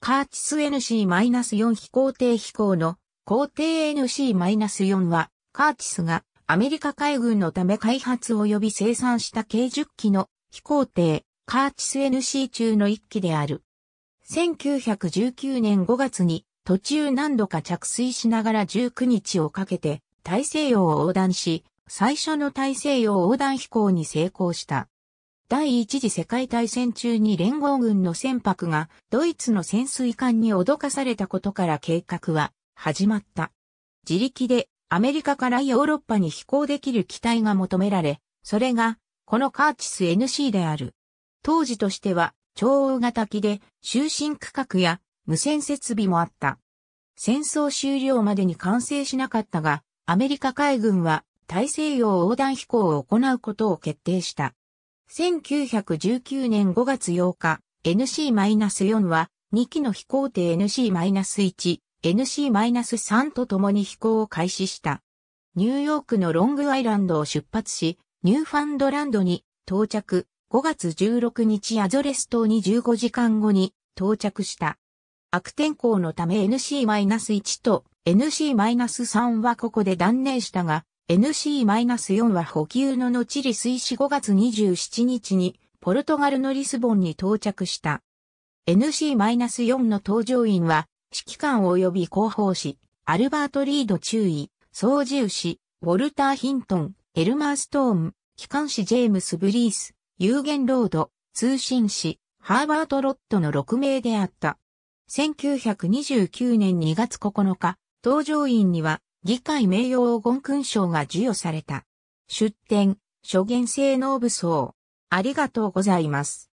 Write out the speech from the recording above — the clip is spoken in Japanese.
カーチス NC-4 飛行艇飛行の工程 NC-4 は、カーチスがアメリカ海軍のため開発及び生産した計10機の飛行艇、カーチス NC 中の1機である。1919年5月に途中何度か着水しながら19日をかけて大西洋を横断し、最初の大西洋横断飛行に成功した。第一次世界大戦中に連合軍の船舶がドイツの潜水艦に脅かされたことから計画は始まった。自力でアメリカからヨーロッパに飛行できる機体が求められ、それがこのカーチス NC である。当時としては超大型機で終身区画や無線設備もあった。戦争終了までに完成しなかったが、アメリカ海軍は大西洋横断飛行を行うことを決定した。1919年5月8日、NC-4 は2機の飛行艇 NC-1、NC-3 と共に飛行を開始した。ニューヨークのロングアイランドを出発し、ニューファンドランドに到着、5月16日アゾレス島に15時間後に到着した。悪天候のため NC-1 と NC-3 はここで断念したが、NC-4 は補給の後リスイ市5月27日にポルトガルのリスボンに到着した。NC-4 の搭乗員は指揮官及び広報士、アルバート・リード中尉、操縦士、ウォルター・ヒントン、エルマー・ストーン、機関士ジェームス・ブリース、有限ロード、通信士、ハーバート・ロットの6名であった。1929年2月9日、搭乗員には議会名誉黄金勲章が授与された。出典、諸元性能武装。ありがとうございます。